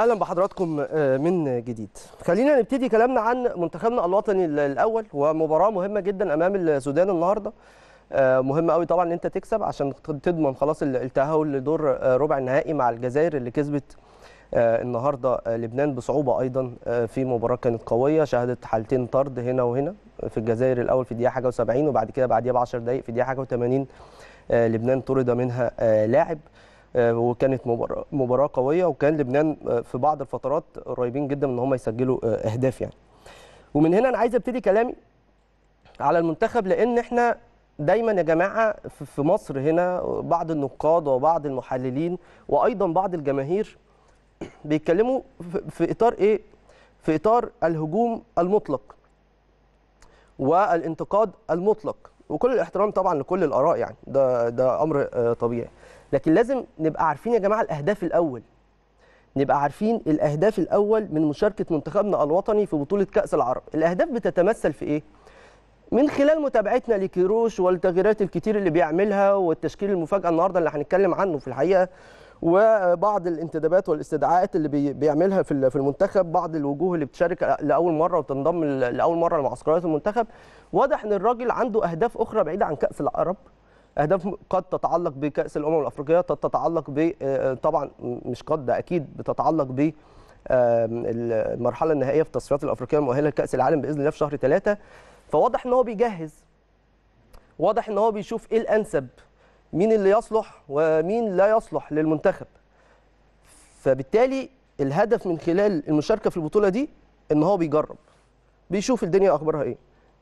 اهلا بحضراتكم آه، من جديد خلينا نبتدي كلامنا عن منتخبنا الوطني الاول ومباراه مهمه جدا امام السودان النهارده آه، مهم قوي طبعا ان انت تكسب عشان تضمن خلاص التاهل لدور آه، ربع النهائي مع الجزائر اللي كسبت النهارده لبنان بصعوبه ايضا في مباراه كانت قويه شهدت حالتين طرد هنا وهنا في الجزائر الاول في دقيقه حاجه و70 وبعد كده بعديها ب 10 دقائق في دقيقه حاجه و80 لبنان طرد منها لاعب آه، وكانت مباراه قويه وكان لبنان آه، في بعض الفترات قريبين جدا ان هم يسجلوا آه، اهداف يعني ومن هنا انا عايز ابتدي كلامي على المنتخب لان احنا دايما يا جماعه في مصر هنا بعض النقاد وبعض المحللين وايضا بعض الجماهير بيتكلموا في اطار ايه في اطار الهجوم المطلق والانتقاد المطلق وكل الاحترام طبعا لكل الاراء يعني ده ده امر آه، طبيعي لكن لازم نبقى عارفين يا جماعه الاهداف الاول نبقى عارفين الاهداف الاول من مشاركه منتخبنا الوطني في بطوله كاس العرب الاهداف بتتمثل في ايه من خلال متابعتنا لكيروش والتغييرات الكتير اللي بيعملها والتشكيل المفاجاه النهارده اللي هنتكلم عنه في الحقيقه وبعض الانتدابات والاستدعاءات اللي بيعملها في المنتخب بعض الوجوه اللي بتشارك لاول مره وتنضم لاول مره لمعسكرات المنتخب واضح ان الراجل عنده اهداف اخرى بعيده عن كاس العرب اهداف قد تتعلق بكاس الامم الافريقيه قد تتعلق ب آه، طبعا مش قد ده اكيد بتتعلق ب المرحله النهائيه في التصفيات الافريقيه المؤهله لكاس العالم باذن الله في شهر ثلاثة فواضح ان هو بيجهز واضح ان هو بيشوف ايه الانسب مين اللي يصلح ومين لا يصلح للمنتخب فبالتالي الهدف من خلال المشاركه في البطوله دي ان هو بيجرب بيشوف الدنيا اخبارها ايه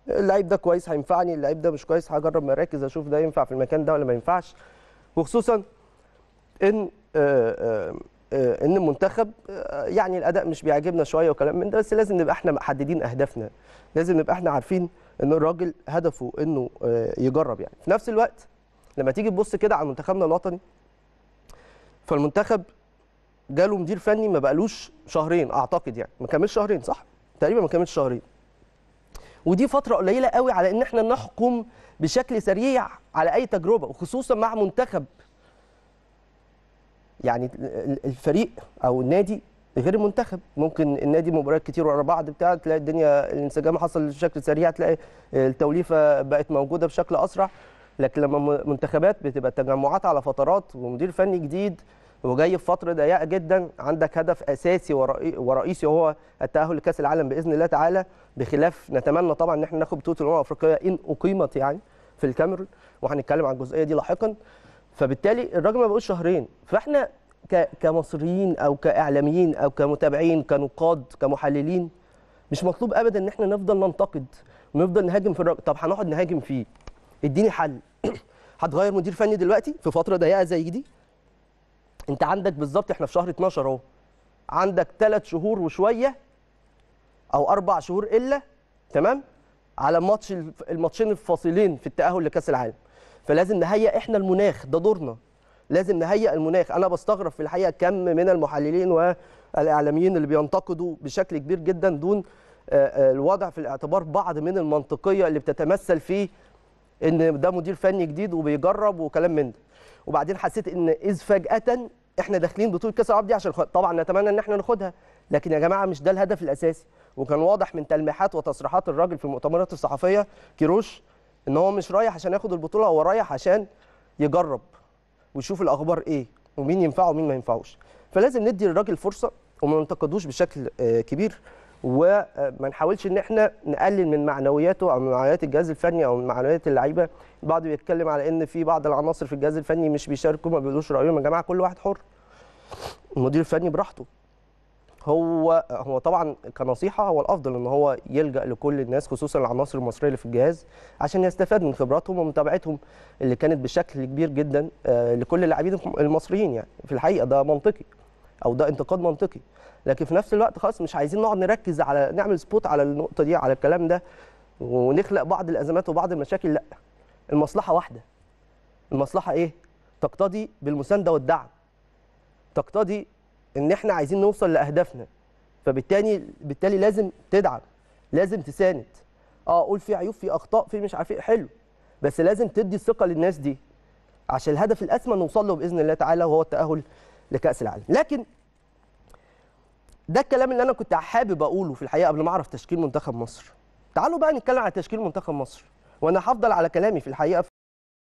اللعيب ده كويس هينفعني اللعيب ده مش كويس هجرب مراكز اشوف ده ينفع في المكان ده ولا ما ينفعش وخصوصا ان آه، آه، آه، ان المنتخب يعني الاداء مش بيعجبنا شويه وكلام من ده بس لازم نبقى احنا محددين اهدافنا لازم نبقى احنا عارفين ان الراجل هدفه انه يجرب يعني في نفس الوقت لما تيجي تبص كده على منتخبنا الوطني فالمنتخب جاله مدير فني ما بقالوش شهرين اعتقد يعني ما كملش شهرين صح تقريبا ما كملش شهرين ودي فتره قليله قوي على ان احنا نحكم بشكل سريع على اي تجربه وخصوصا مع منتخب يعني الفريق او النادي غير المنتخب ممكن النادي مباريات كتير ورا بعض بتاع تلاقي الدنيا الانسجام حصل بشكل سريع تلاقي التوليفه بقت موجوده بشكل اسرع لكن لما منتخبات بتبقى تجمعات على فترات ومدير فني جديد وجاي في فتره ضيقه جدا عندك هدف اساسي ورئيسي وهو التاهل لكاس العالم باذن الله تعالى بخلاف نتمنى طبعا ان احنا ناخد بطوله الامم الافريقيه ان اقيمت يعني في الكاميرون وهنتكلم عن الجزئيه دي لاحقا فبالتالي الراجل ما بقوش شهرين فاحنا كمصريين او كاعلاميين او كمتابعين كنقاد كمحللين مش مطلوب ابدا ان احنا نفضل ننتقد ونفضل نهاجم في الراجل طب هنقعد نهاجم فيه اديني حل هتغير مدير فني دلوقتي في فتره ضيقه زي دي انت عندك بالظبط احنا في شهر 12 اهو عندك ثلاث شهور وشويه او اربع شهور الا تمام على ماتش الماتشين الفاصلين في التاهل لكاس العالم فلازم نهيئ احنا المناخ ده دورنا لازم نهيئ المناخ انا بستغرب في الحقيقه كم من المحللين والاعلاميين اللي بينتقدوا بشكل كبير جدا دون آه، آه، الوضع في الاعتبار بعض من المنطقيه اللي بتتمثل في ان ده مدير فني جديد وبيجرب وكلام من ده وبعدين حسيت ان اذ فجاه احنا داخلين بطوله كاس العالم دي عشان طبعا نتمنى ان احنا ناخدها لكن يا جماعه مش ده الهدف الاساسي وكان واضح من تلميحات وتصريحات الراجل في المؤتمرات الصحفيه كيروش ان هو مش رايح عشان ياخد البطوله هو رايح عشان يجرب ويشوف الاخبار ايه ومين ينفعه ومين ما ينفعوش فلازم ندي للراجل فرصه وما ننتقدوش بشكل آه، كبير وما آه، نحاولش ان احنا نقلل من معنوياته او من معنويات الجهاز الفني او من معنويات اللعيبه البعض بيتكلم على ان في بعض العناصر في الجهاز الفني مش بيشاركوا ما بيقولوش رايهم يا جماعه كل واحد حر المدير الفني براحته هو هو طبعا كنصيحه هو الافضل ان هو يلجا لكل الناس خصوصا العناصر المصريه اللي في الجهاز عشان يستفاد من خبراتهم ومتابعتهم اللي كانت بشكل كبير جدا آه، لكل اللاعبين المصريين يعني في الحقيقه ده منطقي او ده انتقاد منطقي لكن في نفس الوقت خلاص مش عايزين نقعد نركز على نعمل سبوت على النقطه دي على الكلام ده ونخلق بعض الازمات وبعض المشاكل لا المصلحه واحده المصلحه ايه تقتضي بالمسانده والدعم تقتضي ان احنا عايزين نوصل لاهدافنا فبالتالي بالتالي لازم تدعم لازم تساند اه قول في عيوب في اخطاء في مش عارف ايه حلو بس لازم تدي الثقه للناس دي عشان الهدف الاسمى نوصل له باذن الله تعالى وهو التاهل لكاس العالم لكن ده الكلام اللي انا كنت حابب اقوله في الحقيقه قبل ما اعرف تشكيل منتخب مصر تعالوا بقى نتكلم على تشكيل منتخب مصر وانا هفضل على كلامي في الحقيقه